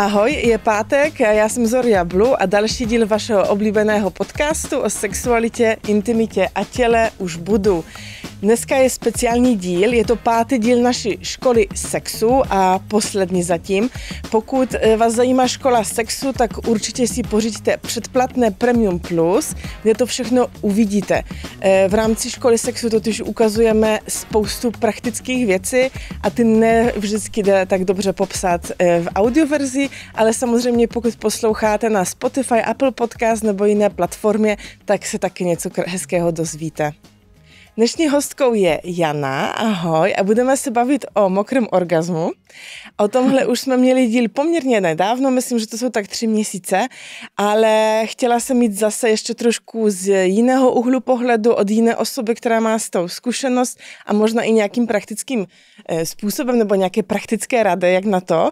Ahoj, je pátek, já jsem Zoria Blue a další díl vašeho oblíbeného podcastu o sexualitě, intimitě a těle už budu. Dneska je speciální díl, je to pátý díl naší školy sexu a poslední zatím. Pokud eh, vás zajímá škola sexu, tak určitě si pořiďte předplatné Premium Plus, kde to všechno uvidíte. Eh, v rámci školy sexu totiž ukazujeme spoustu praktických věcí a ty ne vždycky jde tak dobře popsat eh, v audioverzi, ale samozřejmě pokud posloucháte na Spotify, Apple Podcast nebo jiné platformě, tak se taky něco hezkého dozvíte. Dnešní hostkou je Jana, ahoj, a budeme se bavit o mokrém orgazmu. O tomhle už jsme měli díl poměrně nedávno, myslím, že to jsou tak tři měsíce, ale chtěla jsem mít zase ještě trošku z jiného úhlu pohledu od jiné osoby, která má s tou zkušenost a možná i nějakým praktickým eh, způsobem nebo nějaké praktické rady, jak na to.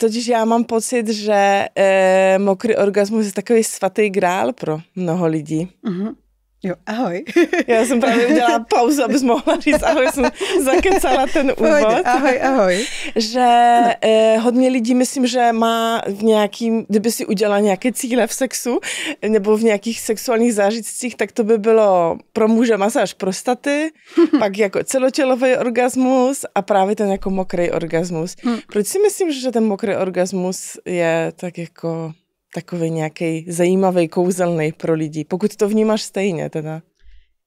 Totiž já mám pocit, že eh, mokrý orgasmus je takový svatý grál pro mnoho lidí. Uh-huh. Jo, ahoj. Já jsem právě udělala pauzu, abys mohla říct ahoj, jsem zakecala ten úvod. Pojď, ahoj, ahoj. Že eh, hodně lidí myslím, že má v nějakým, kdyby si udělala nějaké cíle v sexu nebo v nějakých sexuálních zážitcích, tak to by bylo pro muže masáž prostaty, pak jako celotělový orgasmus a právě ten jako mokrý orgasmus. Hm. Proč si myslím, že ten mokrý orgasmus je tak jako takový nějaký zajímavý, kouzelný pro lidi, pokud to vnímáš stejně teda.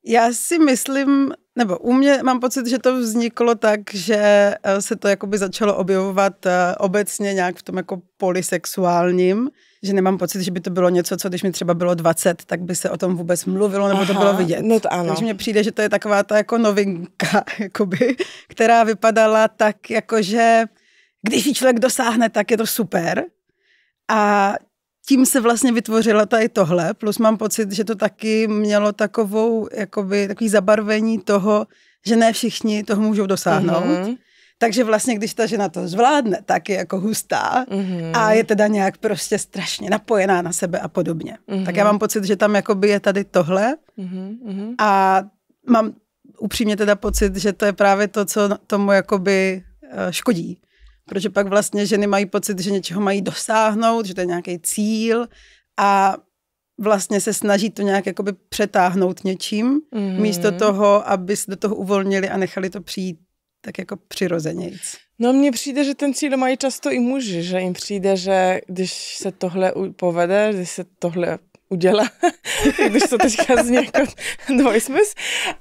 Já si myslím, nebo u mě mám pocit, že to vzniklo tak, že eh, se to jakoby začalo objevovat eh, obecně nějak v tom jako polisexuálním, že nemám pocit, že by to bylo něco, co když mi třeba bylo 20, tak by se o tom vůbec mluvilo nebo Aha, to bylo vidět. No to ano. Takže mně přijde, že to je taková ta jako novinka, jakoby, která vypadala tak, jako že když ji člověk dosáhne, tak je to super. A tím se vlastně vytvořila tady tohle, plus mám pocit, že to taky mělo takovou, jakoby, takový zabarvení toho, že ne všichni toho můžou dosáhnout. Mm-hmm. Takže vlastně, když ta žena to zvládne, tak je jako hustá mm-hmm. a je teda nějak prostě strašně napojená na sebe a podobně. Mm-hmm. Tak já mhm. mám pocit, že tam jakoby je tady tohle mm-hmm. a mám upřímně teda pocit, že to je právě to, co tomu jakoby eh, škodí protože pak vlastně ženy mají pocit, že něčeho mají dosáhnout, že to je nějaký cíl a vlastně se snaží to nějak jakoby přetáhnout něčím, mm. místo toho, aby se do toho uvolnili a nechali to přijít tak jako přirozenějc. No mně přijde, že ten cíl mají často i muži, že jim přijde, že když se tohle povede, když se tohle udělá, když to teďka zní jako dvojsmys,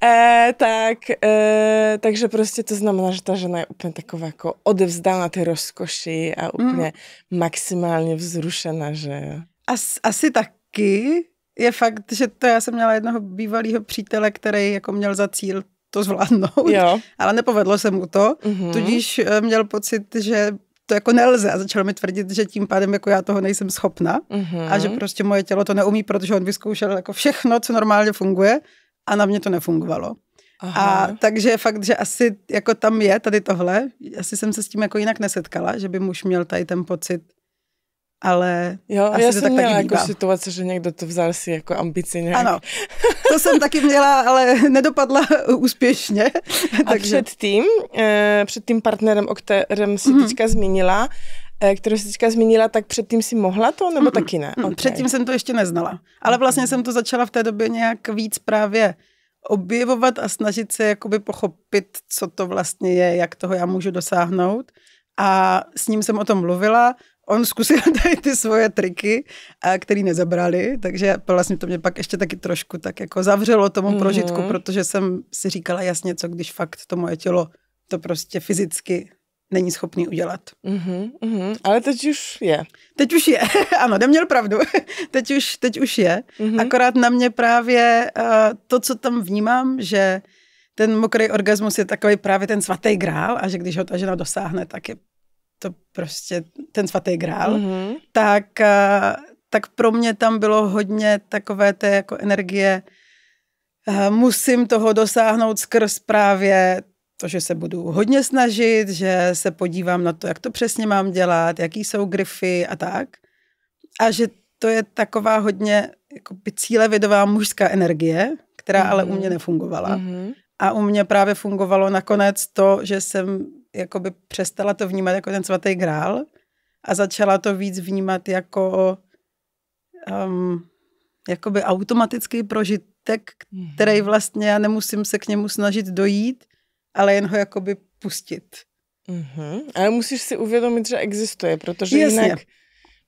e, tak, e, takže prostě to znamená, že ta žena je úplně taková jako odevzdána ty rozkoši a mhm. úplně mm. maximálně vzrušená že... As, asi taky je fakt, že to já jsem měla jednoho bývalého přítele, který jako měl za cíl to zvládnout, jo. ale nepovedlo se mu to, mm-hmm. tudíž eh, měl pocit, že to jako nelze a začal mi tvrdit, že tím pádem jako já toho nejsem schopna mm-hmm. a že prostě moje tělo to neumí, protože on vyzkoušel jako všechno, co normálně funguje a na mě to nefungovalo. Aha. A takže fakt, že asi jako tam je tady tohle, asi jsem se s tím jako jinak nesetkala, že by muž měl tady ten pocit, ale jo, asi já jsem to tak měla taky jako situace, že někdo to vzal si jako ambici nějak. Ano, to jsem taky měla, ale nedopadla úspěšně. A takže... před tím, eh, před tím partnerem, o kterém si mm-hmm. teďka zmínila, eh, kterou si teďka zmínila, tak předtím si mohla to, nebo mm taky ne? Mhm. Okay. Předtím jsem to ještě neznala, ale vlastně mhm. jsem to začala v té době nějak víc právě objevovat a snažit se jakoby pochopit, co to vlastně je, jak toho já můžu dosáhnout. A s ním jsem o tom mluvila, on zkusil tady ty svoje triky, které nezabrali, takže vlastně to mě pak ještě taky trošku tak jako zavřelo tomu mhm. prožitku, mm-hmm. protože jsem si říkala jasně, co když fakt to moje tělo to prostě fyzicky není schopný udělat. Mm-hmm, mm-hmm. Ale teď už je. Teď už je, ano, neměl pravdu. teď, už, teď už je. Mm-hmm. Akorát na mě právě uh, to, co tam vnímám, že ten mokrý orgasmus je takový právě ten svatý grál a že když ho ta žena dosáhne, tak je to prostě ten svatý grál, mm-hmm. tak, eh, tak pro mě tam bylo hodně takové té jako energie, eh, musím toho dosáhnout skrz právě to, že se budu hodně snažit, že se podívám na to, jak to přesně mám dělat, jaký jsou grify a tak. A že to je taková hodně jako by cílevědová mužská energie, která mm-hmm. ale u mě mm-hmm. nefungovala. Mm-hmm. A u mě právě fungovalo nakonec to, že jsem jakoby přestala to vnímat jako ten svatý grál a začala to víc vnímat jako um, jakoby automatický prožitek, mhm. který vlastně já nemusím se k němu snažit dojít, ale jen ho jakoby pustit. Mm-hmm. Ale musíš si uvědomit, že existuje, protože Jasně. jinak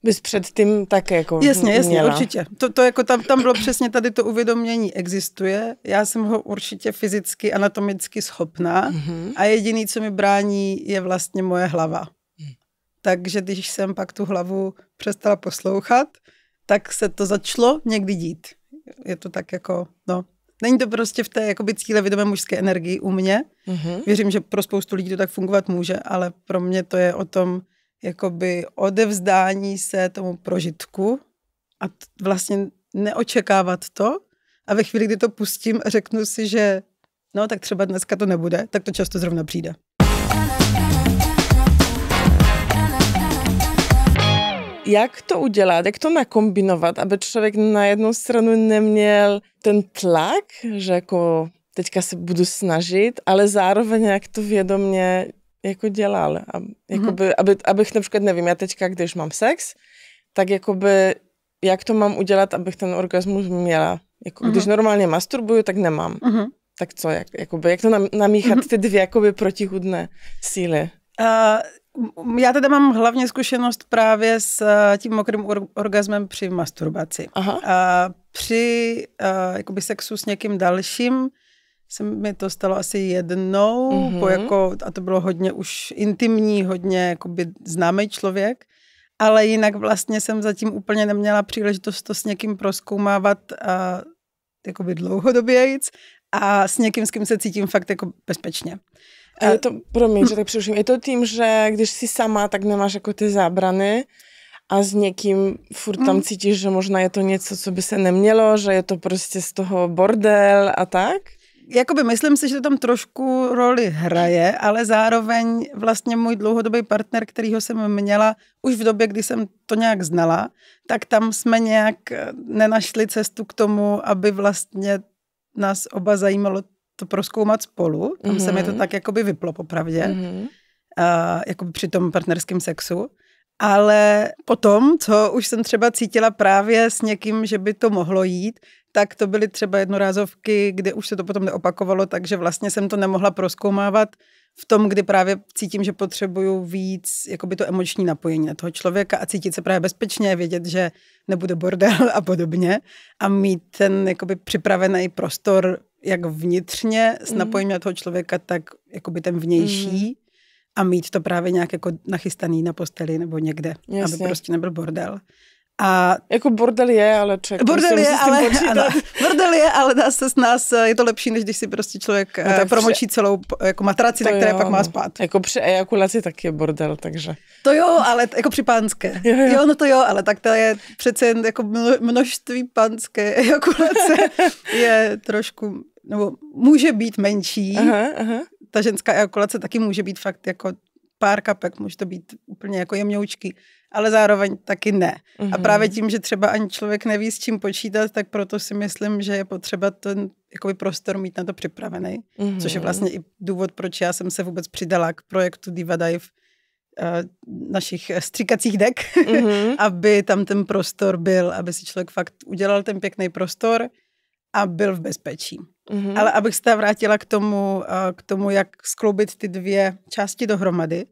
bys předtím tak jako Jasně, jasně, určitě. To, to jako tam, tam bylo přesně tady to uvědomění existuje. Já jsem ho určitě fyzicky, anatomicky schopná mm-hmm. a jediný, co mi brání, je vlastně moje hlava. Mm. Takže když jsem pak tu hlavu přestala poslouchat, tak se to začalo někdy dít. Je to tak jako, no, Není to prostě v té jakoby cíle vědomé mužské energii u mě. Mm-hmm. Věřím, že pro spoustu lidí to tak fungovat může, ale pro mě to je o tom jakoby odevzdání se tomu prožitku a vlastně neočekávat to a ve chvíli, kdy to pustím, řeknu si, že no tak třeba dneska to nebude, tak to často zrovna přijde. jak to udělat, jak to nakombinovat, aby člověk na jednu stranu neměl ten tlak, že jako teďka se budu snažit, ale zároveň jak to vědomě jako dělal. A, mhm. jakoby, mm-hmm. aby, abych například, nevím, já teďka, když mám sex, tak jakoby, jak to mám udělat, abych ten orgasmus měla. Jako, mm-hmm. Když normálně masturbuju, tak nemám. Mm-hmm. Tak co, jak, jakoby, jak to nam, namíchat mhm. ty dvě jakoby protichudné síly? Uh, já teda mám hlavně zkušenost právě s uh, tím mokrým or- orgasmem při masturbaci. Aha. Uh, při uh, jakoby sexu s někým dalším se mi to stalo asi jednou, mm-hmm. po mhm. jako, a to bylo hodně už intimní, hodně známý člověk, ale jinak vlastně jsem zatím úplně neměla příležitost to s někým proskoumávat a, dlouhodobě jít a s někým, s kým se cítím fakt jako bezpečně. A je e, to, promiň, že hm. tak přeruším, je to tím, že když jsi sama, tak nemáš jako ty zábrany a s někým furt tam hm. cítíš, že možná je to něco, co by se nemělo, že je to prostě z toho bordel a tak? Jakoby myslím si, že to tam trošku roli hraje, ale zároveň vlastně můj dlouhodobý partner, kterýho jsem měla už v době, kdy jsem to nějak znala, tak tam jsme nějak eh, nenašli cestu k tomu, aby vlastně nás oba zajímalo to proskoumat spolu. Tam mm-hmm. se mi to mhm. tak jakoby vyplo popravdě, mm-hmm. uh, jakoby při tom partnerském sexu. Ale potom, co už jsem třeba cítila právě s někým, že by to mohlo jít, tak to byly třeba jednorázovky, kde už se to potom neopakovalo, takže vlastně jsem to nemohla proskoumávat v tom, kdy právě cítím, že potřebuju víc jakoby to emoční napojení na toho člověka a cítit se právě bezpečně, vědět, že nebude bordel a podobně a mít ten jakoby připravený prostor jak vnitřně s mhm. napojením mm. na toho člověka, tak jakoby ten vnější mm. a mít to právě nějak jako nachystaný na posteli nebo někde, Jasně. aby prostě nebyl bordel. A jako bordel je, ale ček, bordel je, ale, ano, bordel je, ale dá se s nás, je to lepší, než když si prostě člověk no tak eh, promočí pře... celou jako matraci, to na které jo, pak má no. spát. Jako při ejakulaci tak je bordel, takže. To jo, ale jako při pánské. Jo, jo. jo no to jo, ale tak to je přece jen jako množství pánské ejakulace je trošku, nebo může být menší. Aha, aha. Ta ženská ejakulace taky může být fakt jako pár kapek, může to být úplně jako jemňoučky ale zároveň taky ne. Mm-hmm. A mhm. právě tím, že třeba ani člověk neví, s čím počítat, tak proto si myslím, že je potřeba ten jakoby prostor mít na to připravený, mm-hmm. což je vlastně i důvod, proč já jsem se vůbec přidala k projektu Diva Dive, eh, našich eh, stříkacích dek, mm-hmm. aby tam ten prostor byl, aby si člověk fakt udělal ten pěkný prostor a byl v bezpečí. Mm-hmm. Ale abych se vrátila k tomu, eh, k tomu, jak skloubit ty dvě části dohromady,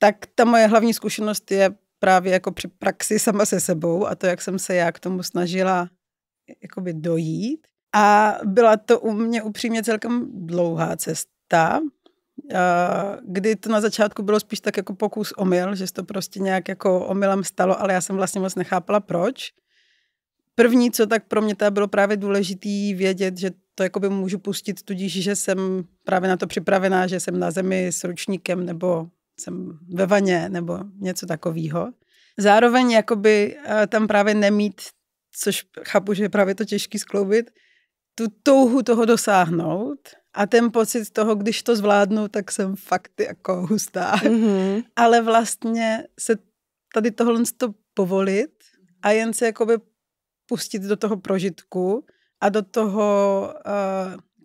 tak ta moje hlavní zkušenost je právě jako při praxi sama se sebou a to, jak jsem se já k tomu snažila eh, jakoby dojít. A byla to u mě upřímně celkem dlouhá cesta, kdy to na začátku bylo spíš tak jako pokus omyl, že se to prostě nějak jako omylem stalo, ale já jsem vlastně moc nechápala proč. První, co tak pro mě to bylo právě důležitý vědět, že to jakoby můžu pustit, tudíž, že jsem právě na to připravená, že jsem na zemi s ručníkem nebo jsem ve vaně nebo něco takového. Zároveň jakoby eh, tam právě nemít, což chápu, že je právě to těžký skloubit, tu touhu toho dosáhnout a ten pocit toho, když to zvládnu, tak jsem fakt jako hustá. Mm-hmm. Ale vlastně se tady tohle to povolit a jen se jakoby pustit do toho prožitku a do toho,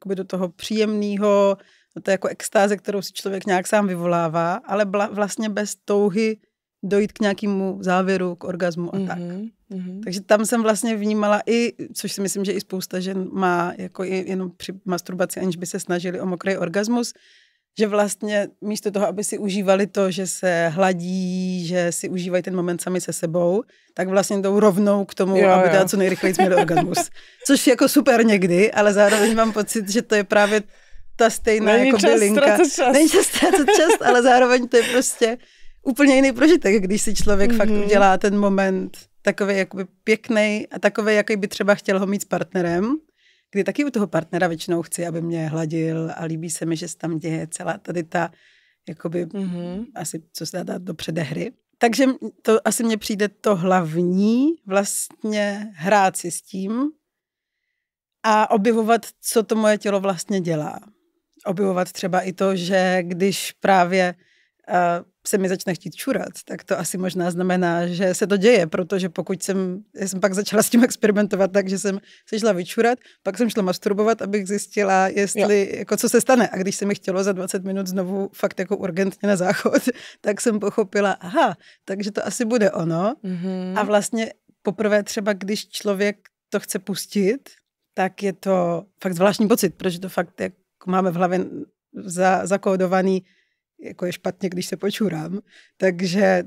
uh, do toho příjemného, to je jako extáze, kterou si člověk nějak sám vyvolává, ale vlastně bez touhy dojít k nějakému závěru, k orgazmu a mm-hmm, tak. Mm-hmm. Takže tam jsem vlastně vnímala i, což si myslím, že i spousta žen má, jako i, jenom při masturbaci, aniž by se snažili o mokrý orgasmus, že vlastně místo toho, aby si užívali to, že se hladí, že si užívají ten moment sami se sebou, tak vlastně jdou rovnou k tomu, jo, aby teda co nejrychleji měli orgasmus. Což je jako super někdy, ale zároveň mám pocit, že to je právě ta stejná Není jako čas, bylinka. Čas. Není čas ztrácet čas, ale zároveň to je prostě úplně jiný prožitek, když si člověk mm-hmm. fakt mhm. udělá ten moment takový jakoby pěkný a takový, jaký by třeba chtěl ho mít s partnerem, kdy taky u toho partnera většinou chci, aby mě hladil a líbí se mi, že se tam děje celá tady ta, jakoby, mm-hmm. asi co se dá do předehry. Takže to asi mně přijde to hlavní, vlastně hrát si s tím a objevovat, co to moje tělo vlastně dělá objevovat třeba i to, že když právě uh, se mi začne chtít čurat, tak to asi možná znamená, že se to děje, protože pokud jsem, já jsem pak začala s tím experimentovat, takže jsem se šla vyčurat, pak jsem šla masturbovat, abych zjistila, jestli, jo. jako co se stane. A když se mi chtělo za 20 minut znovu fakt jako urgentně na záchod, tak jsem pochopila, aha, takže to asi bude ono. Mm-hmm. A vlastně poprvé třeba, když člověk to chce pustit, tak je to fakt zvláštní pocit, protože to fakt je máme v hlavě za, zakódovaný, jako je špatně, když se počurám. Takže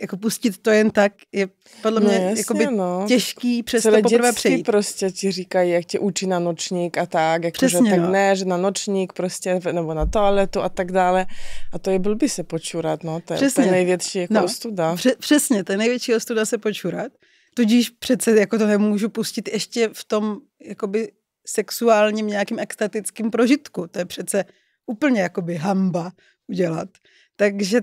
jako pustit to jen tak je podle no mě no, jasně, no. těžký přes Celé to poprvé přejít. prostě ti říkají, jak tě učí na nočník a tak, jako, Přesně, že no. tak ne, že na nočník prostě, nebo na toaletu a tak dále. A to je blbý se počurat, no, to je, to největší jako no. ostuda. přesně, to je největší ostuda se počurat. Tudíž přece jako to nemůžu pustit ještě v tom jakoby sexuálním nějakým extatickým prožitku. To je přece úplně jakoby hamba udělat. Takže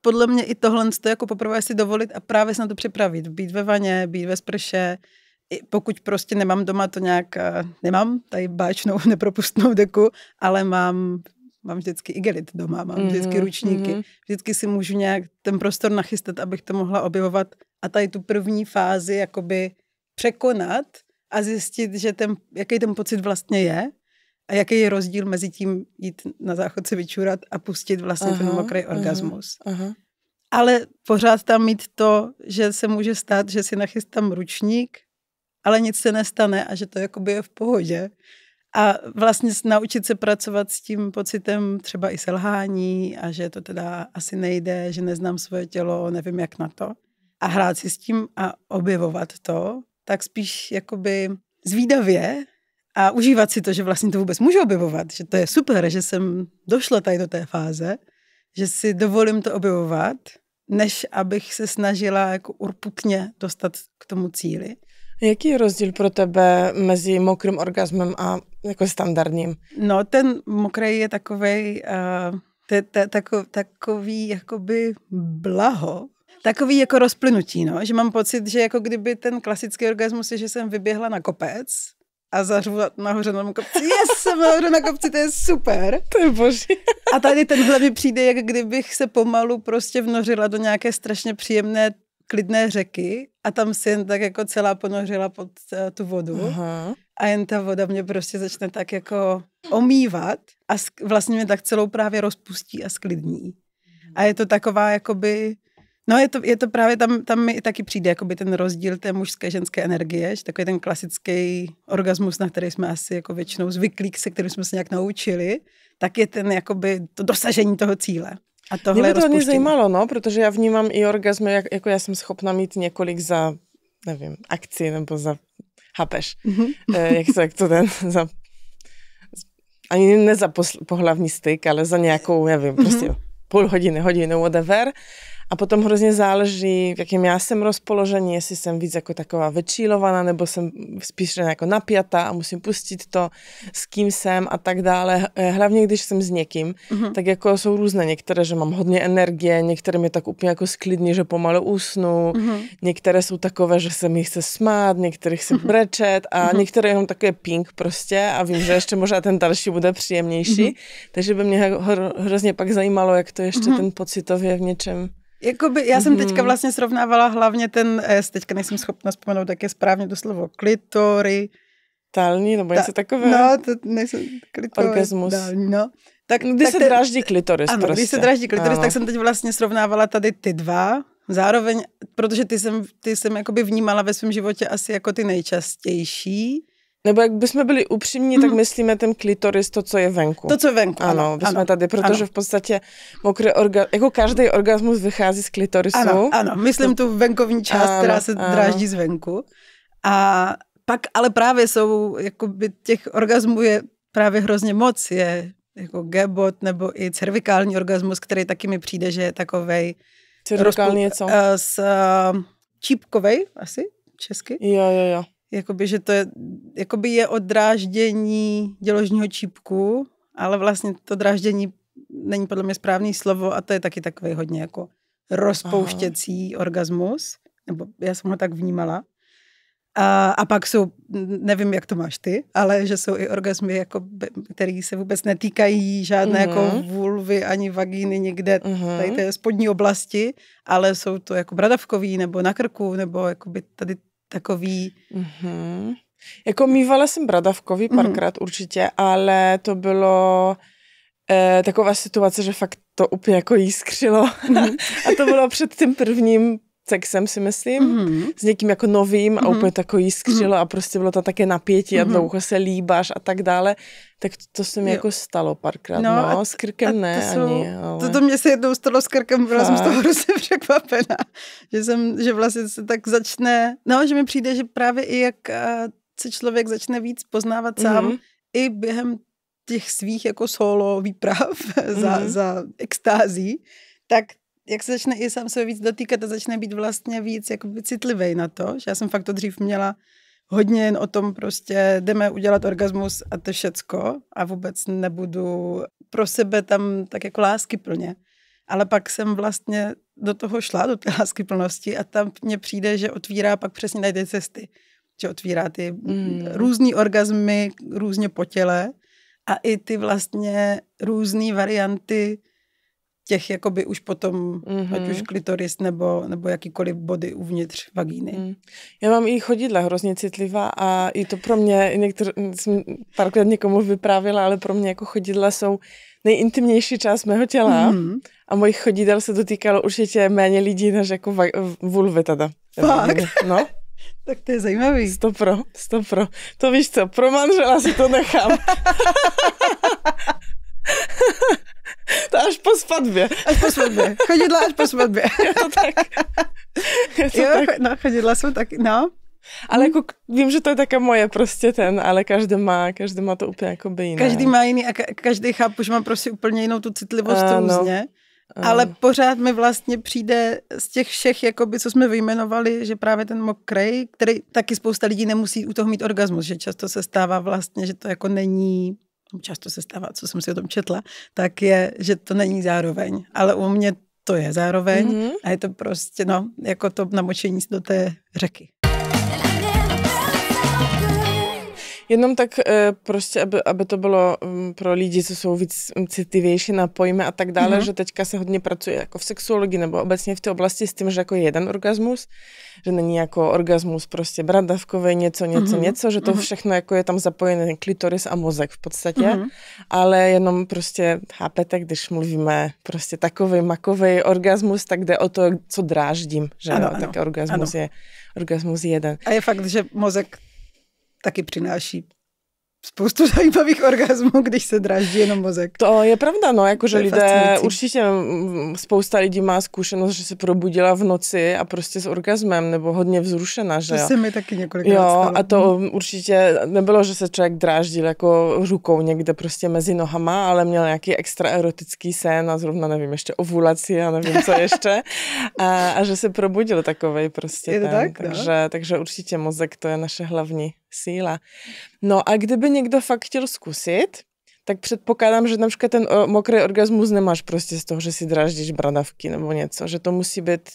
podle mě i tohle to jako poprvé si dovolit a právě se na to připravit. Být ve vaně, být ve sprše, i pokud prostě nemám doma to nějak, eh, nemám tady báčnou nepropustnou deku, ale mám mám vždycky igelit doma, mám mm-hmm. vždycky ručníky, mm-hmm. vždycky si můžu nějak ten prostor nachystat, abych to mohla objevovat a tady tu první fázi jakoby překonat a zjistit, že ten, jaký ten pocit vlastně je a jaký je rozdíl mezi tím jít na záchod se vyčurat a pustit vlastně aha, ten mokrý orgasmus. aha. Ale pořád tam mít to, že se může stát, že si nachystám ručník, ale nic se nestane a že to jakoby je v pohodě. A vlastně naučit se pracovat s tím pocitem třeba i selhání a že to teda asi nejde, že neznám svoje tělo, nevím jak na to. A hrát si s tím a objevovat to tak spíš jakoby zvídavě a užívat si to, že vlastně to vůbec můžu objevovat, že to je super, že jsem došla tady do té fáze, že si dovolím to objevovat, než abych se snažila jako urputně dostat k tomu cíli. Jaký je rozdíl pro tebe mezi mokrým orgasmem a jako standardním? No, ten mokrý je takový, uh, eh, te, te, tako, takový jakoby blaho, takový jako rozplynutí, no, že mám pocit, že jako kdyby ten klasický orgasmus je, že jsem vyběhla na kopec a zařvu nahoře na kopci, yes, jsem nahoře na kopci, to je super. To je boží. A tady tenhle mi přijde, jak kdybych se pomalu prostě vnořila do nějaké strašně příjemné klidné řeky a tam si jen tak jako celá ponořila pod eh, tu vodu. Aha. A jen ta voda mě prostě začne tak jako omývat a vlastně mě tak celou právě rozpustí a sklidní. A je to taková jakoby No je to, je to právě, tam, tam mi taky přijde jakoby ten rozdíl té mužské ženské energie, že takový ten klasický orgasmus, na který jsme asi jako většinou zvyklí, se kterým jsme se nějak naučili, tak je ten jakoby to dosažení toho cíle. A tohle Mě by to mě zajímalo, no, protože já vnímám i orgasmy, jak, jako já jsem schopna mít několik za, nevím, akci nebo za, hapeš. mm-hmm. e, eh, jak, to, jak to ten, za, ani ne za posl, pohlavní styk, ale za nějakou, nevím, mm-hmm. prostě půl hodiny, hodinu, whatever. A potom hrozně záleží, v jakém já jsem rozpoložení, jestli jsem víc jako taková večílovaná, nebo jsem spíš jako napjatá a musím pustit to, s kým jsem a tak dále. Eh, hlavně, když jsem s někým, mm-hmm. tak jako jsou různé. Některé, že mám hodně energie, některé mi tak úplně jako sklidní, že pomalu usnu, mm-hmm. některé jsou takové, že se mi chce smát, některých se mm-hmm. brečet a mm-hmm. některé jenom takové pink prostě a vím, že ještě možná ten další bude příjemnější. Mm-hmm. Takže by mě hrozně pak zajímalo, jak to ještě mm-hmm. ten pocitově v něčem Jakoby, já jsem teďka mhm. vlastně srovnávala hlavně ten S, teďka nejsem schopna vzpomenout, jak je správně to slovo, klitory. Tální, nebo něco ta, takové. No, to nejsem klitory. Orgasmus. Dální, no. Tak, no, když tak se ten, draždí klitoris ano, prostě. když se prostě. draždí klitoris, ano. tak jsem teď vlastně srovnávala tady ty dva. Zároveň, protože ty jsem, ty jsem jakoby vnímala ve svém životě asi jako ty nejčastější. Nebo jak bychom byli upřímní, mm-hmm. tak mhm. myslíme ten klitoris, to, co je venku. To, co je venku. Ano, ano bychom ano, tady, protože ano. v podstatě mokrý orga, jako každý orgasmus vychází z klitorisu. Ano, ano. myslím to... tu venkovní část, ano, která se ano. dráždí zvenku. A pak ale právě jsou, jakoby těch orgasmů je právě hrozně moc, je jako gebot nebo i cervikální orgasmus, který taky mi přijde, že je takovej Cervikální rozpůl, je co? Eh, s eh, čípkovej asi česky. Jo, jo, jo. Jakoby, že to je, jakoby je odráždění děložního čípku, ale vlastně to dráždění není podle mě správný slovo a to je taky takový hodně jako rozpouštěcí Aha. orgasmus, nebo já jsem ho tak vnímala. A, a pak jsou, nevím, jak to máš ty, ale že jsou i orgasmy, jako, které se vůbec netýkají žádné uh-huh. jako mhm. vulvy ani vagíny nikde uh-huh. tady mhm. té spodní oblasti, ale jsou to jako bradavkový nebo na krku, nebo jakoby tady takový... Mm-hmm. Jako mývala jsem bradavkový mhm. párkrát mm-hmm. určitě, ale to bylo e, taková situace, že fakt to úplně jako skřilo. Mm-hmm. a to bylo před tím prvním sexem, si myslím, mm-hmm. s někým jako novým a mm-hmm. úplně takový skřilo mm-hmm. a prostě bylo to také napětí mm-hmm. a mhm. dlouho se líbáš a tak dále, tak to se mi jo. jako stalo párkrát, no, no s krkem ne to jsou, ani. Ale... To, to mě se jednou stalo s krkem, byla jsem z toho hrozně překvapená, že jsem, že vlastně se tak začne, no, že mi přijde, že právě i jak eh, se člověk začne víc poznávat sám, mm-hmm. i během těch svých jako solo výprav mm-hmm. za, mhm. za extází, tak jak se začne i sám sebe víc dotýkat a začne být vlastně víc jakoby citlivý na to, že já jsem fakt to dřív měla hodně jen o tom prostě jdeme udělat orgasmus a to všecko a vůbec nebudu pro sebe tam tak jako lásky plně. Ale pak jsem vlastně do toho šla, do té lásky plnosti a tam mně přijde, že otvírá pak přesně tady ty cesty. Že otvírá ty mm. různý orgazmy, různě po těle a i ty vlastně různé varianty těch jakoby už potom, mm-hmm. ať už mhm. klitoris nebo, nebo jakýkoliv body uvnitř vagíny. Mm. Já mám i chodidla hrozně citlivá a i to pro mě, některý, jsem párkrát někomu vyprávila, ale pro mě jako chodidla jsou nejintimnější část mého těla mm-hmm. a mojich chodidel se dotýkalo určitě méně lidí než jako va- vulvy teda. Fakt? No. Tak to je zajímavý. Sto pro, sto pro. To víš co, pro manžela si to nechám. To až po svatbě. Až po svatbě. Chodidla až po svatbě. Je to tak. Je to jo, tak. no, chodidla jsou taky, no. Ale hm. jako vím, že to je taká moje prostě ten, ale každý má, každý má to úplně jako by jiné. Každý má jiný a ka- každý chápu, že má prostě úplně jinou tu citlivost uh, různě. No. Ale pořád mi vlastně přijde z těch všech, jakoby, co jsme vyjmenovali, že právě ten mokrej, který taky spousta lidí nemusí u toho mít orgasmus, že často se stává vlastně, že to jako není často se stává, co jsem si o tom četla, tak je, že to není zároveň. Ale u mě to je zároveň mm-hmm. a je to prostě, no, jako to namočení do té řeky. Jenom tak eh, prostě, aby, aby to bylo mm, pro lidi, co jsou víc mm, citlivější na pojmy a tak dále, mm-hmm. že teďka se hodně pracuje jako v sexuologii nebo obecně v té oblasti s tím, že jako jeden orgasmus, že není jako orgasmus prostě bradavkový, něco, něco, mm-hmm. něco, že to mm-hmm. všechno jako je tam zapojený klitoris a mozek v podstatě, mm-hmm. ale jenom prostě chápete, když mluvíme prostě takový makový orgasmus, tak jde o to, co dráždím, že ano, no, ano, tak orgasmus ano. je orgasmus jeden. A je fakt, že mozek taky přináší spoustu zajímavých orgasmů, když se dráždí jenom mozek. To je pravda, no, jakože lidé, určitě spousta lidí má zkušenost, že se probudila v noci a prostě s orgasmem, nebo hodně vzrušena, že To jo? se mi taky několikrát Jo, stalo. a to mhm. určitě nebylo, že se člověk dráždil jako rukou někde prostě mezi nohama, ale měl nějaký extra erotický sen a zrovna nevím, ještě ovulaci a nevím, co ještě. a, a že se probudil takovej prostě. Je to ten, tak, no? takže, no? takže určitě mozek to je naše hlavní síla. No a kdyby někdo fakt chtěl zkusit, tak předpokládám, že například ten eh, mokrý orgasmus, nemáš prostě z toho, že si draždíš bradavky nebo něco, že to musí být,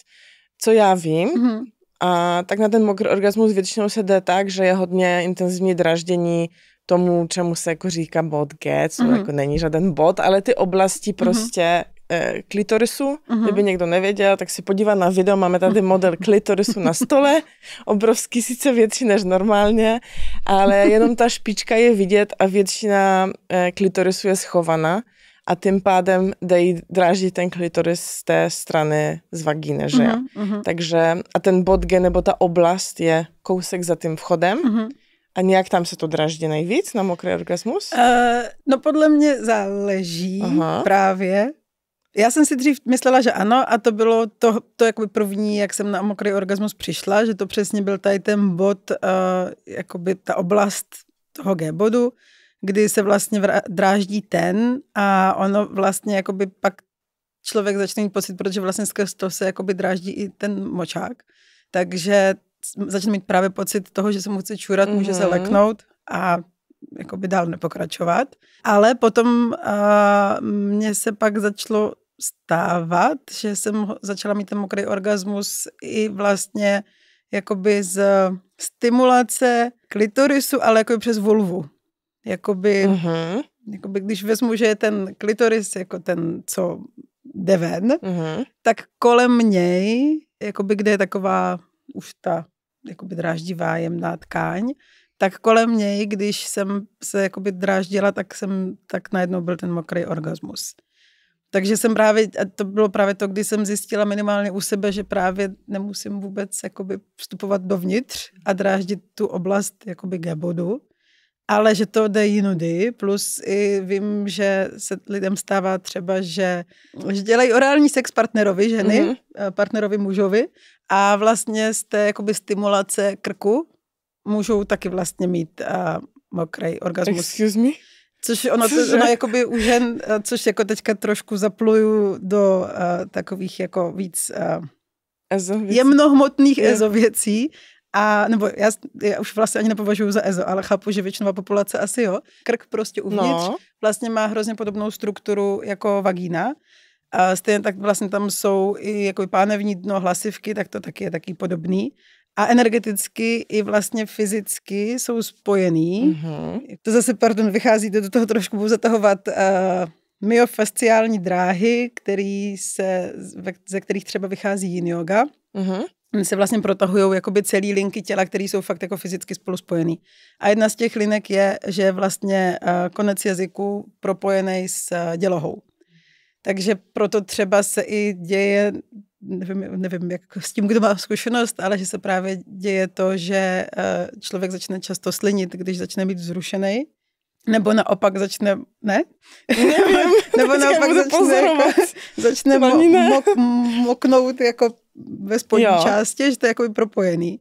co já vím, mm-hmm. a tak na ten mokrý orgasmus většinou se jde tak, že je hodně intenzivní draždění tomu, čemu se jako říká bod G, co mm-hmm. jako není žádný bod, ale ty oblasti mhm. prostě E, klitorisu. Uh-huh. Kdyby někdo nevěděl, tak si podívat na video. Máme tady mhm. model klitorisu na stole. Obrovský, sice větší než normálně, ale jenom ta špička je vidět a většina e, klitorisu je schovaná a tím pádem dej dráždí ten klitoris z té strany z vagíny, že Uh-huh, uh-huh. Takže a ten G nebo ta oblast je kousek za tím vchodem. Uh-huh. A nějak tam se to draždí nejvíc na mokrý orgasmus? Uh, no podle mě záleží Aha. právě, já jsem si dřív myslela, že ano a to bylo to, to jakoby první, jak jsem na mokrý orgasmus přišla, že to přesně byl tady ten bod, uh, jakoby ta oblast toho G bodu, kdy se vlastně dráždí ten a ono vlastně jakoby pak člověk začne mít pocit, protože vlastně skrz to se jakoby dráždí i ten močák, takže začne mít právě pocit toho, že se mu chce čurat, mm-hmm. může se mhm. leknout a jakoby dál nepokračovat. Ale potom uh, eh, mě se pak začalo stávat, že jsem začala mít ten mokrý orgasmus i vlastně jakoby z stimulace klitorisu, ale jako přes vulvu. Jakoby, uh-huh. jakoby, když vezmu, že je ten klitoris jako ten, co jde ven, uh-huh. tak kolem něj, jakoby, kde je taková už ta jakoby dráždivá jemná tkáň, tak kolem něj, když jsem se jakoby dráždila, tak jsem, tak najednou byl ten mokrý orgasmus. Takže jsem právě, a to bylo právě to, kdy jsem zjistila minimálně u sebe, že právě nemusím vůbec jakoby vstupovat dovnitř a dráždit tu oblast jakoby gebodu, ale že to jde jinudy, plus i vím, že se lidem stává třeba, že, že dělají orální sex partnerovi ženy, mm-hmm. partnerovi mužovi a vlastně z té jakoby stimulace krku můžou taky vlastně mít uh, mokrý orgasmus. Excuse me? Což ono, to, ono jakoby u žen, eh, což jako teďka trošku zapluju do uh, takových jako víc uh, ezověcí. jemnohmotných je. věcí. a, nebo já, já už vlastně ani nepovažuji za EZO, ale chápu, že většinová populace asi jo. Krk prostě uvnitř no. vlastně má hrozně podobnou strukturu jako vagína. A stejně tak vlastně tam jsou i jako pánevní dno, hlasivky, tak to taky je taky podobný a energeticky i vlastně fyzicky jsou spojený. Mm-hmm. To zase, pardon, vychází do toho trošku, budu zatahovat uh, eh, myofasciální dráhy, který se, ze kterých třeba vychází jin yoga. Mm-hmm. Se vlastně protahují jakoby celý linky těla, které jsou fakt jako fyzicky spolu spojený. A jedna z těch linek je, že vlastně uh, konec jazyku propojený s uh, dělohou. Takže proto třeba se i děje nevím, nevím jak s tím, kdo má zkušenost, ale že se právě děje to, že eh, člověk začne často slinit, když začne být vzrušený, nebo naopak začne, ne? Nevím. nebo naopak začne, jako, začne mo, mok, moknout jako ve spodní jo. části, že to je jako propojený.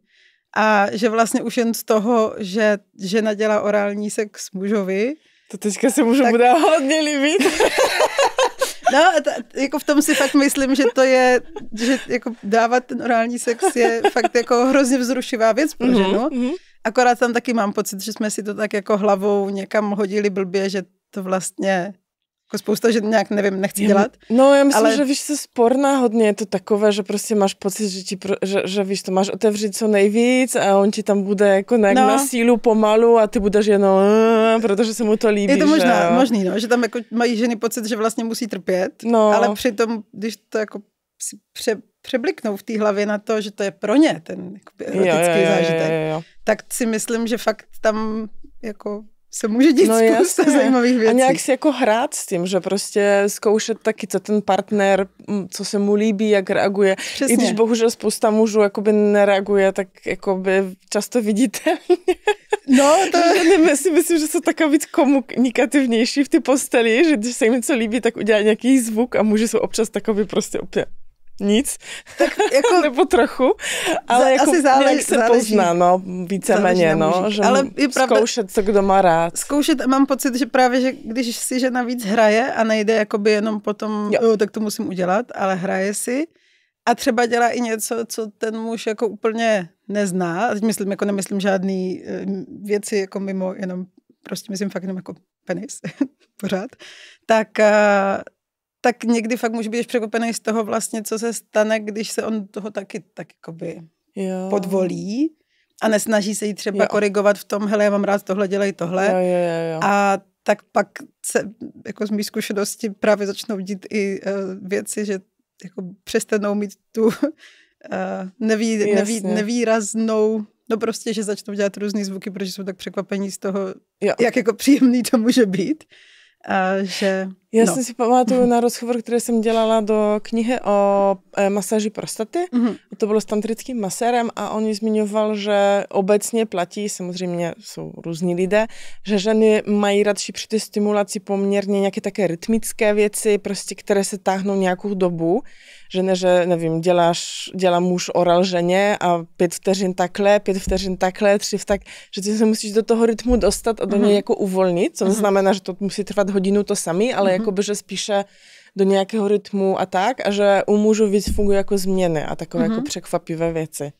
A že vlastně už jen z toho, že žena dělá orální sex mužovi, to teďka se mužům tak... bude hodně líbit. No, t- jako v tom si fakt myslím, že to je, že jako dávat ten orální sex je fakt jako hrozně vzrušivá věc pro mhm, ženu. mm-hmm. Akorát tam taky mám pocit, že jsme si to tak jako hlavou někam hodili blbě, že to vlastně jako spousta že nějak, nevím, nechci dělat. No já myslím, ale... že víš, co sporná hodně je to takové, že prostě máš pocit, že, ti pro, že, že víš, to máš otevřít co nejvíc a on ti tam bude jako na, no. na sílu pomalu a ty budeš jenom, protože se mu to líbí. Je to možná, že, možný, no, že tam jako mají ženy pocit, že vlastně musí trpět, no. ale přitom, když to jako si pře, přebliknou v té hlavě na to, že to je pro ně ten jako, erotický jo, jo, jo, zážitek, jo, jo, jo. tak si myslím, že fakt tam jako se může dít no, spousta jasně. zajímavých věcí. A nějak si jako hrát s tím, že prostě zkoušet taky, co ten partner, co se mu líbí, jak reaguje. Přesně. I když bohužel spousta mužů jakoby nereaguje, tak jakoby často vidíte. No, to... Nevím, si myslím, že jsou taková víc komunikativnější v ty posteli, že když se jim něco líbí, tak udělá nějaký zvuk a muži jsou občas takový prostě opět nic, tak jako, nebo trochu, ale jako asi záleží, se záleží, pozná, no, víceméně, no, že ale je pravda, zkoušet, co kdo má rád. Zkoušet a mám pocit, že právě, že když si žena víc hraje a nejde jakoby jenom potom, jo. Jo, tak to musím udělat, ale hraje si a třeba dělá i něco, co ten muž jako úplně nezná, a teď myslím, jako nemyslím žádný eh, věci jako mimo, jenom prostě myslím fakt jenom jako penis, pořád, tak eh, tak někdy fakt může být překvapený z toho vlastně, co se stane, když se on toho taky tak jakoby jo. podvolí a nesnaží se jí třeba jo. korigovat v tom, hele, já mám rád tohle, dělej tohle. Jo, jo, jo, jo. A tak pak se, jako z mých zkušenosti, právě začnou dít i uh, věci, že jako přestanou mít tu uh, neví, neví, nevýraznou No prostě, že začnou dělat různé zvuky, protože jsou tak překvapení z toho, jo. jak jako příjemný to může být. A že, Já no. si pamatuju na rozhovor, který jsem dělala do knihy o e, masáži prostaty. Mm-hmm. To bylo s tantrickým masérem a on zmiňoval, že obecně platí, samozřejmě jsou různí lidé, že ženy mají radši při té stimulaci poměrně nějaké také rytmické věci, prostě které se táhnou nějakou dobu že ne, že nevím, děláš, dělá muž oral, ženě a pět vteřin takle, pět vteřin takle, tři v tak, že ty musíš do toho rytmu dostat, a do něj mhm. jako uvolnit, co mhm. znamená, že to musí trvat hodinu to sami, ale jako -hmm. jakoby, že spíše do nějakého rytmu a tak, a že u mužů víc fungují jako změny a takové jako mhm. překvapivé věci.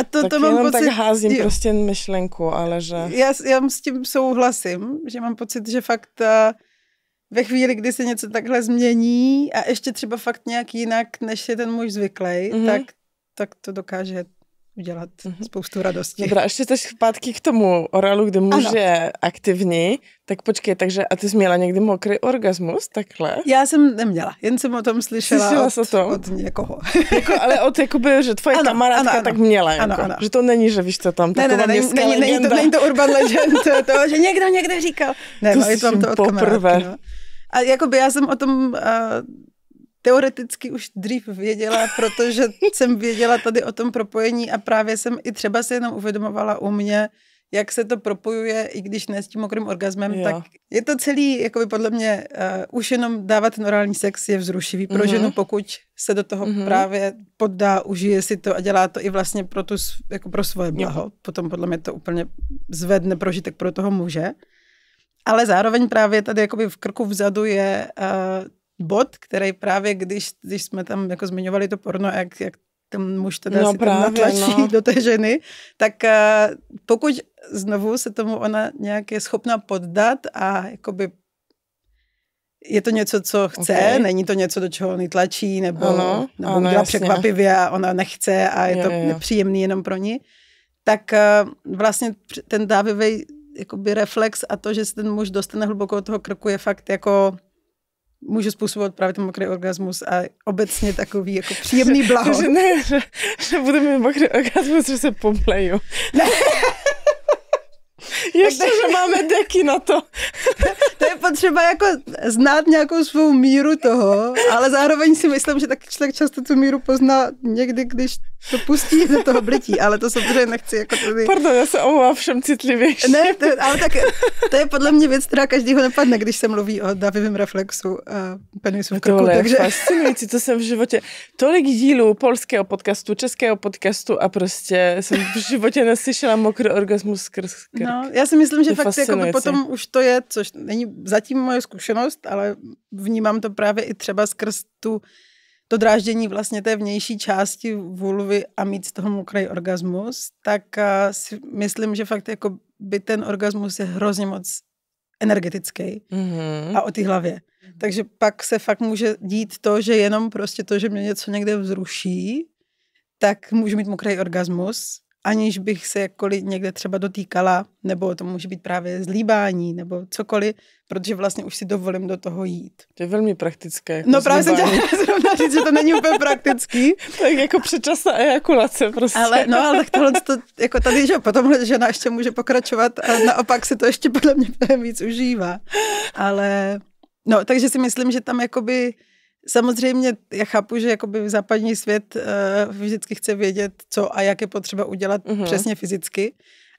A to, tak to jenom mám pocit, tak házím jo. prostě myšlenku, ale že... Já, já s tím souhlasím, že mám pocit, že fakt... Uh ve chvíli, kdy se něco takhle změní a ještě třeba fakt nějak jinak, než je ten muž zvyklý, mm-hmm. tak, tak to dokáže udělat mm-hmm. spoustu radosti. Dobrá, ještě teď zpátky k tomu oralu, kde muž ano. je aktivní, tak počkej, takže a ty jsi měla někdy mokrý orgasmus, takhle? Já jsem neměla, jen jsem o tom slyšela Slyšela od, o tom? od někoho. jako, ale od jakoby, že tvoje ano, kamarádka ano, ano. tak měla, jako, ano, ano. že to není, že víš co tam, ne, ne, ne, není, není, není, to, není to urban legend, to, že někdo někde říkal. Ne, to no, je tam to od poprvé. kamarádky, no. A jakoby já jsem o tom uh, teoreticky už dřív věděla, protože jsem věděla tady o tom propojení a právě jsem i třeba si jenom uvědomovala u mě, jak se to propojuje, i když ne s tím mokrým orgasmem, jo. tak je to celý, jakoby podle mě, uh, už jenom dávat orální sex je vzrušivý pro mm-hmm. ženu, pokud se do toho mm-hmm. právě poddá, užije si to a dělá to i vlastně pro, tu, jako pro svoje blaho. Jo. Potom podle mě to úplně zvedne prožitek pro toho muže ale zároveň právě tady jakoby v krku vzadu je uh, bod, který právě, když, když jsme tam jako zmiňovali to porno, jak, jak ten muž teda no, si právě, natlačí no. do té ženy, tak uh, pokud znovu se tomu ona nějak je schopna poddat a jakoby je to něco, co chce, okay. není to něco, do čeho on tlačí, nebo, ano, nebo ano, udělá překvapivě a ona nechce a je jo, to jo. nepříjemný jenom pro ní, tak uh, vlastně ten dávivej jakoby reflex a to, že se ten muž dostane hluboko od toho krku, je fakt jako může způsobovat právě ten mokrý orgasmus a obecně takový jako příjemný blaho. že ne, že, že budu mít mokrý orgasmus, že se pomleju. Ne. Ještě, že máme deky na to. to je potřeba jako znát nějakou svou míru toho, ale zároveň si myslím, že taky člověk často tu míru pozná někdy, když to pustí do toho blití, ale to samozřejmě nechci jako tady... Pardon, já se omlouvám všem citlivějším. Ne, to, ale tak to je podle mě věc, která každýho napadne, když se mluví o davivém reflexu a penisu v krku. Tohle takže... je fascinující, co jsem v životě... Tolik dílů polského podcastu, českého podcastu a prostě jsem v životě neslyšela mokrý orgasmus skrz krk. No, já si myslím, že fakt jako potom už to je, což není zatím moje zkušenost, ale vnímám to právě i třeba skrz tu to dráždění vlastně té vnější části vulvy a mít z toho mokrý orgasmus, tak eh, si myslím, že fakt jako by ten orgasmus je hrozně moc energetický mm-hmm. a o ty hlavě. Takže pak se fakt může dít to, že jenom prostě to, že mě něco někde vzruší, tak můžu mít mokrý orgasmus aniž bych se jakkoliv někde třeba dotýkala, nebo to může být právě zlíbání, nebo cokoliv, protože vlastně už si dovolím do toho jít. To je velmi praktické. Jako no právě zlíbání. jsem chtěla zrovna říct, že to není úplně praktický. tak jako předčasná ejakulace prostě. Ale no, ale tak tohle, to, jako tady, že potom žena ještě může pokračovat a naopak si to ještě podle mě víc užívá. Ale no, takže si myslím, že tam jakoby Samozřejmě já chápu, že jakoby v západní svět uh, vždycky chce vědět, co a jak je potřeba udělat mm-hmm. přesně fyzicky,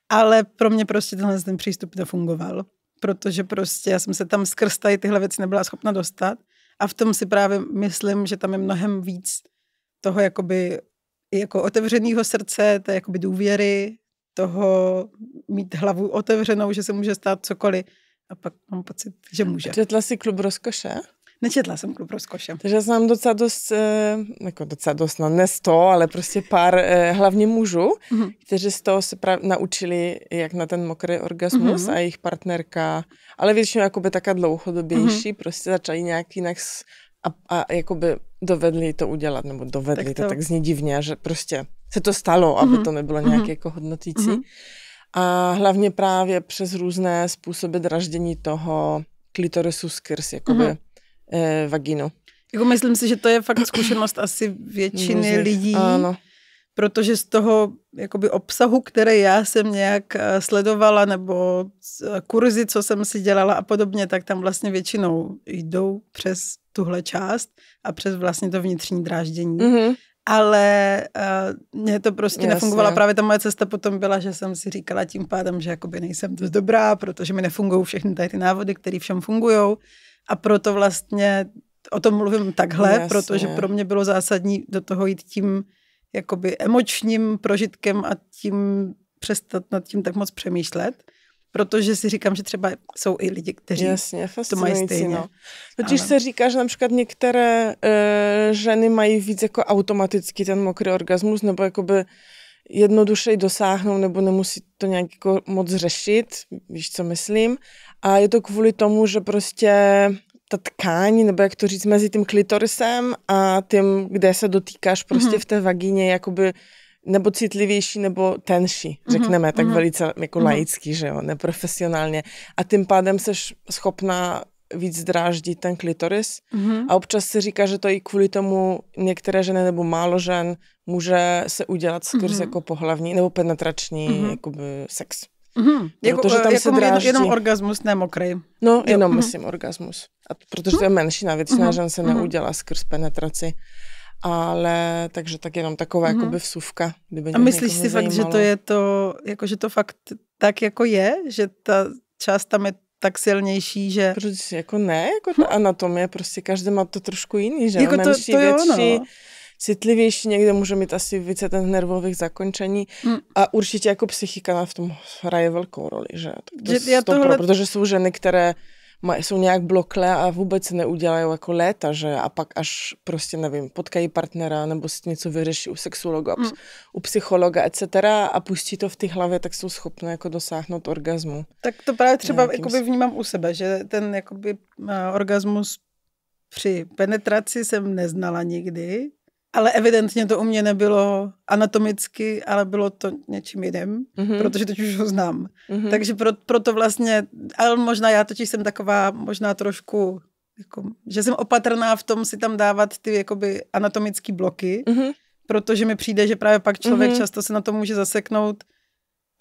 ale pro mě prostě tenhle ten přístup nefungoval, protože prostě já jsem se tam skrz tady tyhle věci nebyla schopna dostat a v tom si právě myslím, že tam je mnohem víc toho jakoby jako otevřeného srdce, té jakoby důvěry, toho mít hlavu otevřenou, že se může stát cokoliv a pak mám pocit, že může. Četla si klub rozkoše? Nečetla jsem Klub rozkoše. Takže znám docela dost, eh, jako docela dost, no ne sto, ale prostě pár eh, hlavně mužů, mm-hmm. kteří z toho se prav, naučili, jak na ten mokrý orgasmus mm-hmm. a jejich partnerka, ale většinou jakoby taká dlouhodobější, mm-hmm. prostě začali nějak jinak s, a, a jakoby dovedli to udělat, nebo dovedli tak to, to tak zní divně, že prostě se to stalo, aby mm-hmm. to nebylo nějak mm-hmm. jako hodnotící. Mm-hmm. A hlavně právě přes různé způsoby draždění toho klitorisu skrz jakoby mm-hmm eh, vaginu. Jako myslím si, že to je fakt zkušenost asi většiny Může. lidí. Ano. Protože z toho jakoby obsahu, který já jsem nějak eh, sledovala, nebo eh, kurzy, co jsem si dělala a podobně, tak tam vlastně většinou jdou přes tuhle část a přes vlastně to vnitřní dráždění. Mm-hmm ale uh, eh, mě to prostě Jasně. nefungovala. Právě ta moje cesta potom byla, že jsem si říkala tím pádem, že jakoby nejsem dost dobrá, protože mi nefungují všechny tady ty návody, které všem fungují. A proto vlastně o tom mluvím takhle, Jasně. protože pro mě bylo zásadní do toho jít tím jakoby emočním prožitkem a tím přestat nad tím tak moc přemýšlet protože si říkám, že třeba jsou i lidi, kteří Jasně, to mají no. stejně. No. Totiž Ale... se říká, že například některé e, ženy mají víc jako automaticky ten mokrý orgasmus, nebo jakoby jednodušej dosáhnou, nebo nemusí to nějak jako moc řešit, víš, co myslím. A je to kvůli tomu, že prostě ta tkáň, nebo jak to říct, mezi tím klitorisem a tím, kde se dotýkáš prostě mm-hmm. v té vagině, jakoby nebo citlivější, nebo tenší, mhm. řekneme mm-hmm. tak mhm. velice jako mm-hmm. laický, že jo, neprofesionálně. A tím pádem jsi schopná víc dráždit ten klitoris. Mm-hmm. A občas se říká, že to i kvůli tomu některé ženy nebo málo žen může se udělat skrz mm-hmm. jako pohlavní nebo penetrační mm-hmm. jakoby sex. Mm-hmm. Jako, protože eh, tam jako se dráždí. Jenom orgasmus, ne mokrý. No, jenom mm-hmm. myslím orgasmus. A protože to je mhm. menšina, většina mm-hmm. žen se mhm. neudělá skrz penetraci. Ale takže tak jenom taková mm-hmm. jakoby vsuvka. Kdyby A myslíš si zajímalo. fakt, že to je to, jako že to fakt tak jako je? Že ta část tam je tak silnější, že... Protože jako ne, jako ta hm. anatomie, prostě každý má to trošku jiný, že? Jako Menší, to, to větší, no citlivější, někde může mít asi více ten nervových zakončení hmm. a určitě jako psychika v tom hraje velkou roli, že? Tak to že já stopro, tohle... protože jsou ženy, které maj, jsou nějak bloklé a vůbec neudělají jako léta, že a pak až prostě nevím, potkají partnera nebo si něco vyřeší u sexuologa, hmm. u psychologa, etc. a pustí to v té hlavě, tak jsou schopné jako dosáhnout orgazmu. Tak to právě třeba jakoby vnímám u sebe, že ten jakoby uh, eh, orgasmus při penetraci jsem neznala nikdy, ale evidentně to u mě nebylo anatomicky, ale bylo to něčím jiným, mm-hmm. protože teď už ho znám. Mm-hmm. Takže pro, proto vlastně, ale možná já totiž jsem taková možná trošku, jako, že jsem opatrná v tom si tam dávat ty jakoby anatomické bloky, mm-hmm. protože mi přijde, že právě pak člověk mm-hmm. často se na to může zaseknout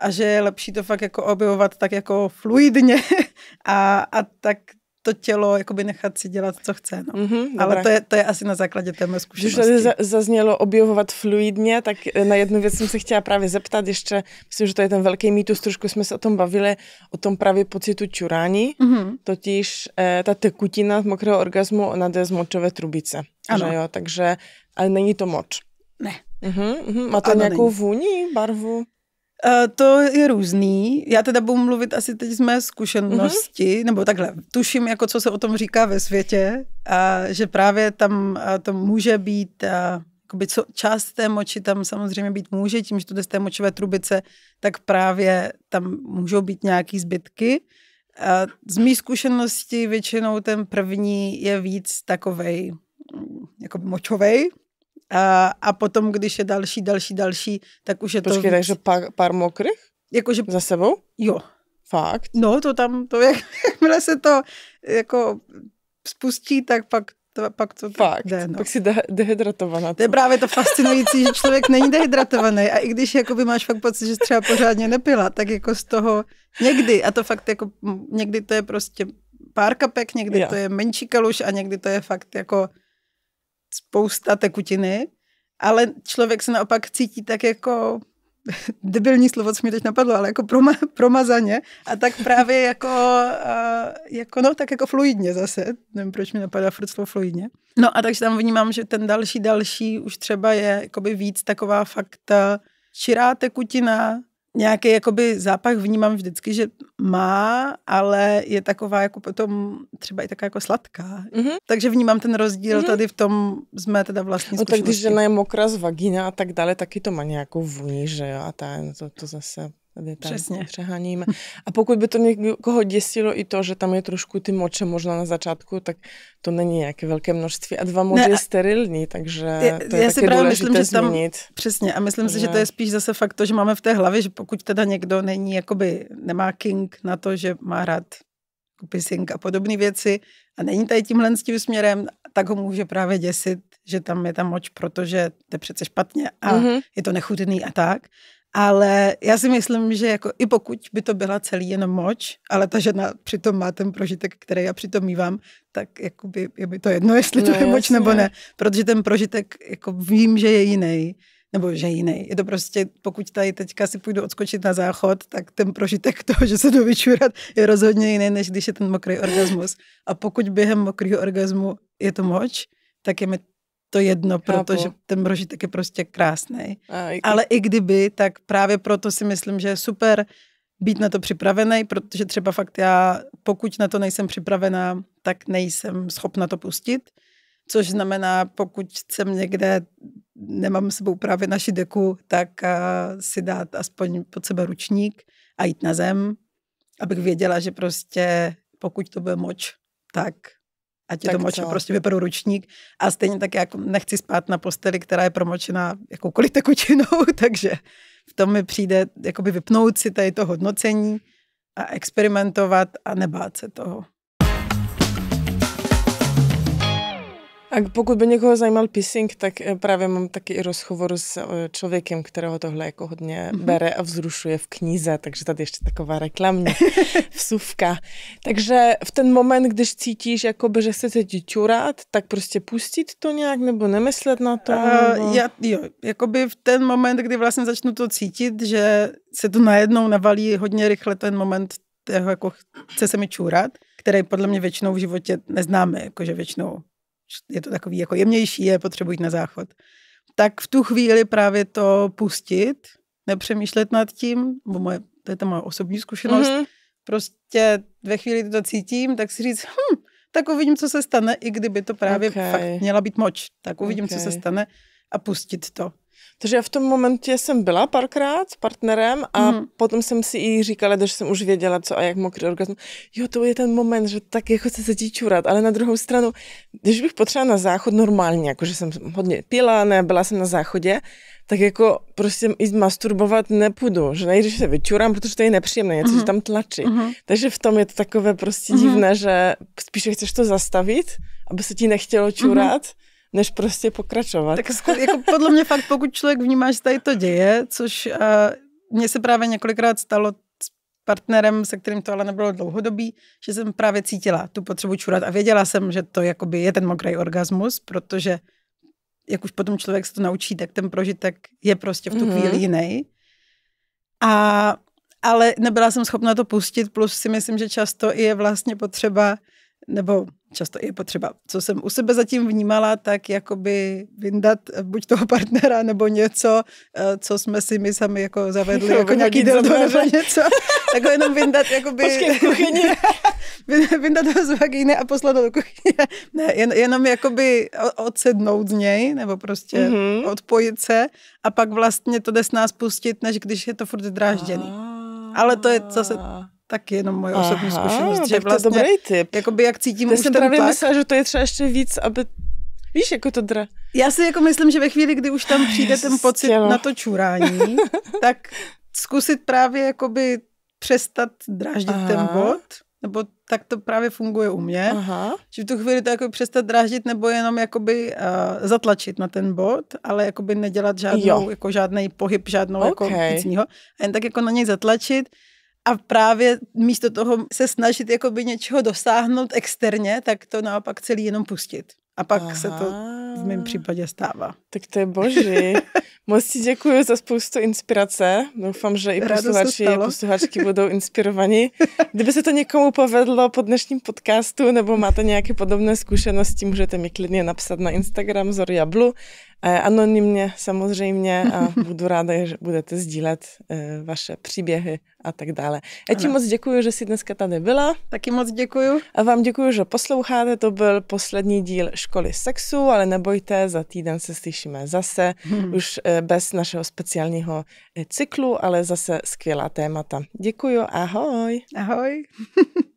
a že je lepší to fakt jako objevovat tak jako fluidně a, a tak to tělo jakoby nechat si dělat, co chce. No. Mm-hmm, Ale to je, to je asi na základě té mé zkušenosti. Když tady za, zaznělo objevovat fluidně, tak eh, na jednu věc jsem se chtěla právě zeptat ještě, myslím, že to je ten velký mýtus, trošku jsme se o tom bavili, o tom právě pocitu čurání, mm-hmm. totiž eh, ta tekutina mokrého orgazmu, ona jde z močové trubice. Ano. Že jo? Takže, ale není to moč. Ne. Mm-hmm, mm-hmm. Má to ano, nějakou není. vůni, barvu? Eh, to je různý. Já teda budu mluvit asi teď z mé zkušenosti, mm-hmm. nebo takhle, tuším, jako co se o tom říká ve světě, a že právě tam a eh, to může být, a, eh, jakoby co, část té moči tam samozřejmě být může, tím, že to jde z té močové trubice, tak právě tam můžou být nějaký zbytky. A z mých zkušeností většinou ten první je víc takovej, mm, jako močovej, a, a potom, když je další, další, další, tak už je Počkej, to Počkej, takže pár, pár mokrých? Jakože... Za sebou? Jo. Fakt? No, to tam, to jak, jakmile se to jako spustí, tak pak to, pak to Fakt, jde, no. pak si de- dehydratovaná. To je právě to fascinující, že člověk není dehydratovaný a i když jakoby máš fakt pocit, že třeba pořádně nepila, tak jako z toho někdy, a to fakt jako, někdy to je prostě pár kapek, někdy jo. to je menší kaluš a někdy to je fakt jako spousta tekutiny, ale člověk se naopak cítí tak jako debilní slovo, co mi teď napadlo, ale jako proma, promazaně a tak právě jako, uh, jako, no, tak jako fluidně zase. Nevím, proč mi napadá furt slovo fluidně. No a takže tam vnímám, že ten další, další už třeba je jakoby víc taková fakta širá tekutina, nějaký jakoby zápach vnímám vždycky, že má, ale je taková jako potom třeba i taková jako sladká. Mm-hmm. Takže vnímám ten rozdíl mm-hmm. tady v tom, jsme teda vlastně No tak když žena je mokrá z vagina a tak dále, taky to má nějakou vůni, že jo, a ta, to, to zase Větám, Přesně. Přeháním. A pokud by to někoho děsilo i to, že tam je trošku ty moče možná na začátku, tak to není nějaké velké množství. A dva moče je sterilní, takže to je já si právě myslím, že tam, Přesně a myslím že... si, že to je spíš zase fakt to, že máme v té hlavě, že pokud teda někdo není, jakoby nemá king na to, že má rád pising a podobné věci a není tady tímhle s tím směrem, tak ho může právě děsit, že tam je ta moč, protože to je přece špatně a mm-hmm. je to nechutný a tak. Ale já si myslím, že jako i pokud by to byla celý jenom moč, ale ta žena přitom má ten prožitek, který já přitom mývám, tak jakoby je by to jedno, jestli no, to je jasně. nebo ne. Protože ten prožitek, jako vím, že je jiný nebo že jiný. Je to prostě, pokud tady teďka si půjdu odskočit na záchod, tak ten prožitek toho, že se jdu vyčurat, je rozhodně jiný, než když je ten mokrý orgasmus. A pokud během mokrého orgasmu je to moč, tak je mi to jedno, Chápu. protože ten brožitek je prostě krásný. I... Ale i kdyby, tak právě proto si myslím, že je super být na to připravený, protože třeba fakt já, pokud na to nejsem připravená, tak nejsem schopna to pustit, což znamená, pokud jsem někde, nemám s sebou právě naši deku, tak eh, si dát aspoň pod sebe ručník a jít na zem, abych věděla, že prostě pokud to bude moč, tak a ti to moče, prostě vyperu ručník a stejně tak jako nechci spát na posteli, která je promočena jakoukoliv tekutinou, takže v tom mi přijde jakoby vypnout si tady to hodnocení a experimentovat a nebát se toho. A pokud by někoho zajímal pissing, tak eh, právě mám taky i rozhovor s eh, člověkem, kterého tohle jako hodně mhm. bere a vzrušuje v knize, takže tady ještě taková reklamní vsuvka. Takže v ten moment, když cítíš, jakoby, že chcete čurat, tak prostě pustit to nějak nebo nemyslet na to? Eh, nebo... Uh, já, jo, jakoby v ten moment, kdy vlastně začnu to cítit, že se to najednou navalí hodně rychle ten moment jako chce se mi čůrat, který podle mě většinou v životě neznáme, jakože většinou je to takový jako jemnější, je jít na záchod. Tak v tu chvíli právě to pustit, nepřemýšlet nad tím, bo moje, to je ta moje osobní zkušenost, mm-hmm. prostě ve chvíli, kdy to cítím, tak si říct, hm, tak uvidím, co se stane, i kdyby to právě okay. fakt měla být moč, tak uvidím, okay. co se stane a pustit to. Takže já v tom momentě jsem byla párkrát s partnerem a mm. potom jsem si i říkala, když jsem už věděla, co a jak mokrý orgasm. Jo, to je ten moment, že tak jako se cítí čurat, ale na druhou stranu, když bych potřeba na záchod normálně, jakože jsem hodně pila, ne, byla jsem na záchodě, tak jako prostě jít masturbovat nepůjdu, že nejdřív se vyčurám, protože to je nepříjemné, něco mm. tam tlačí. Mm. Takže v tom je to takové prostě mm. divné, že spíše chceš to zastavit, aby se ti nechtělo mhm. čurat, Mm než prostě pokračovat. Tak jako podle mě fakt, pokud člověk vnímá, že tady to děje, což uh, mně se právě několikrát stalo s partnerem, se kterým to ale nebylo dlouhodobý, že jsem právě cítila tu potřebu čurat a věděla jsem, že to jakoby je ten mokrý orgasmus, protože jak už potom člověk se to naučí, tak ten prožitek je prostě v tu mm-hmm. chvíli jiný. A, ale nebyla jsem schopna to pustit, plus si myslím, že často je vlastně potřeba, nebo často je potřeba. Co jsem u sebe zatím vnímala, tak jakoby vyndat eh, buď toho partnera nebo něco, eh, co jsme si my sami jako zavedli, jako nějaký dildo nebo něco, tak ho jenom vyndat jakoby... Počkej, v vyndat ho z vagíny a poslat ho do kuchyně. Ne, jen, jenom jakoby odsednout z něj, nebo prostě mm-hmm. odpojit se a pak vlastně to jde s nás pustit, než když je to furt drážděný. Ale to je zase tak jenom moje Aha, osobní zkušenost, že vlastně, to je vlastně dobrý tip. jakoby jak cítím to, už jsem ten právě tlak, myslela, že to je třeba ještě víc, aby Víš, jako to dra. Já si jako myslím, že ve chvíli, kdy už tam přijde ten pocit na to čurání, tak zkusit právě jakoby přestat dráždit Aha. ten bod, nebo tak to právě funguje u mě, Aha. že v tu chvíli to jako přestat dráždit nebo jenom jakoby uh, zatlačit na ten bod, ale jakoby nedělat žádnou, jo. jako žádný pohyb, žádnou jako okay. jako nic jiného, jen tak jako na něj zatlačit, a právě místo toho se snažit jakoby něčeho dosáhnout externě, tak to naopak celý jenom pustit. A pak Aha. se to v mém případě stává. Tak to je boží. Moc ti děkuji za spoustu inspirace. Doufám, že i posluchači a posluchačky budou inspirovaní. Kdyby se to někomu povedlo po dnešním podcastu, nebo máte nějaké podobné zkušenosti, můžete mi klidně napsat na Instagram Zoria Blue Eh, anonymně samozřejmě a budu ráda, že budete sdílet eh, vaše příběhy a tak dále. Já ti moc děkuji, že jsi dneska tady byla. Taky moc děkuji. A vám děkuji, že posloucháte. To byl poslední díl Školy sexu, ale nebojte, za týden se slyšíme zase, hmm. už eh, bez našeho speciálního cyklu, ale zase skvělá témata. Děkuji, ahoj. Ahoj.